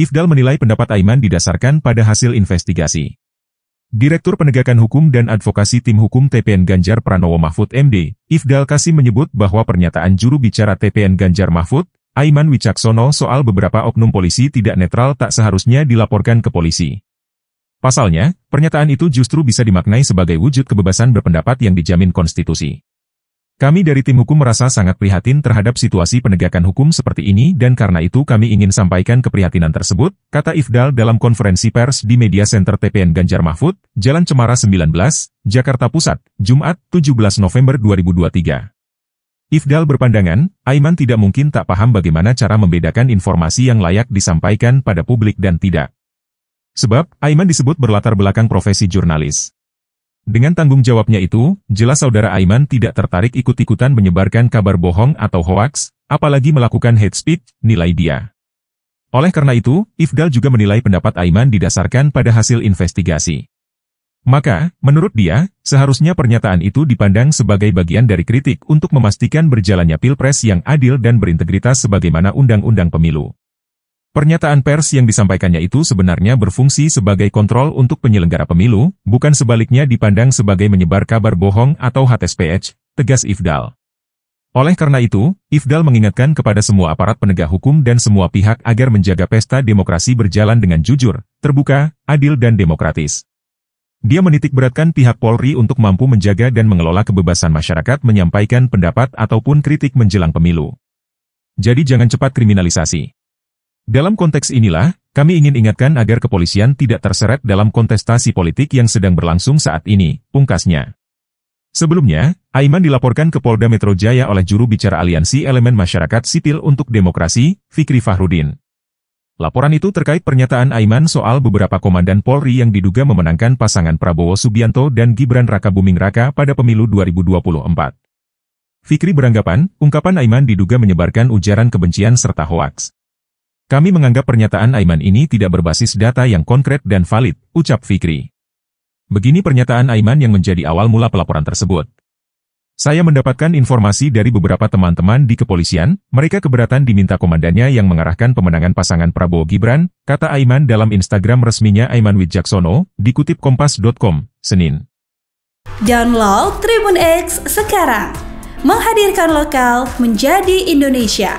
Ifdal menilai pendapat Aiman didasarkan pada hasil investigasi. Direktur Penegakan Hukum dan Advokasi Tim Hukum TPN Ganjar Pranowo Mahfud MD, Ifdal Kasim menyebut bahwa pernyataan juru bicara TPN Ganjar Mahfud, Aiman Wicaksono soal beberapa oknum polisi tidak netral tak seharusnya dilaporkan ke polisi. Pasalnya, pernyataan itu justru bisa dimaknai sebagai wujud kebebasan berpendapat yang dijamin konstitusi. Kami dari tim hukum merasa sangat prihatin terhadap situasi penegakan hukum seperti ini dan karena itu kami ingin sampaikan keprihatinan tersebut, kata Ifdal dalam konferensi pers di Media Center TPN Ganjar Mahfud, Jalan Cemara 19, Jakarta Pusat, Jumat, 17 November 2023. Ifdal berpandangan, Aiman tidak mungkin tak paham bagaimana cara membedakan informasi yang layak disampaikan pada publik dan tidak. Sebab, Aiman disebut berlatar belakang profesi jurnalis. Dengan tanggung jawabnya itu, jelas saudara Aiman tidak tertarik ikut-ikutan menyebarkan kabar bohong atau hoaks, apalagi melakukan hate speech, nilai dia. Oleh karena itu, Ifdal juga menilai pendapat Aiman didasarkan pada hasil investigasi. Maka, menurut dia, seharusnya pernyataan itu dipandang sebagai bagian dari kritik untuk memastikan berjalannya pilpres yang adil dan berintegritas sebagaimana undang-undang pemilu. Pernyataan pers yang disampaikannya itu sebenarnya berfungsi sebagai kontrol untuk penyelenggara pemilu, bukan sebaliknya dipandang sebagai menyebar kabar bohong atau HTSPH, tegas Ifdal. Oleh karena itu, Ifdal mengingatkan kepada semua aparat penegak hukum dan semua pihak agar menjaga pesta demokrasi berjalan dengan jujur, terbuka, adil dan demokratis. Dia menitik beratkan pihak Polri untuk mampu menjaga dan mengelola kebebasan masyarakat menyampaikan pendapat ataupun kritik menjelang pemilu. Jadi jangan cepat kriminalisasi. Dalam konteks inilah, kami ingin ingatkan agar kepolisian tidak terseret dalam kontestasi politik yang sedang berlangsung saat ini, pungkasnya. Sebelumnya, Aiman dilaporkan ke Polda Metro Jaya oleh juru bicara Aliansi Elemen Masyarakat Sipil untuk Demokrasi, Fikri Fahrudin. Laporan itu terkait pernyataan Aiman soal beberapa komandan Polri yang diduga memenangkan pasangan Prabowo Subianto dan Gibran Raka Buming Raka pada pemilu 2024. Fikri beranggapan, ungkapan Aiman diduga menyebarkan ujaran kebencian serta hoaks. Kami menganggap pernyataan Aiman ini tidak berbasis data yang konkret dan valid, ucap Fikri. Begini pernyataan Aiman yang menjadi awal mula pelaporan tersebut. Saya mendapatkan informasi dari beberapa teman-teman di kepolisian, mereka keberatan diminta komandannya yang mengarahkan pemenangan pasangan Prabowo Gibran, kata Aiman dalam Instagram resminya Aiman Wijaksono, dikutip kompas.com, Senin. Download Tribun X sekarang. Menghadirkan lokal menjadi Indonesia.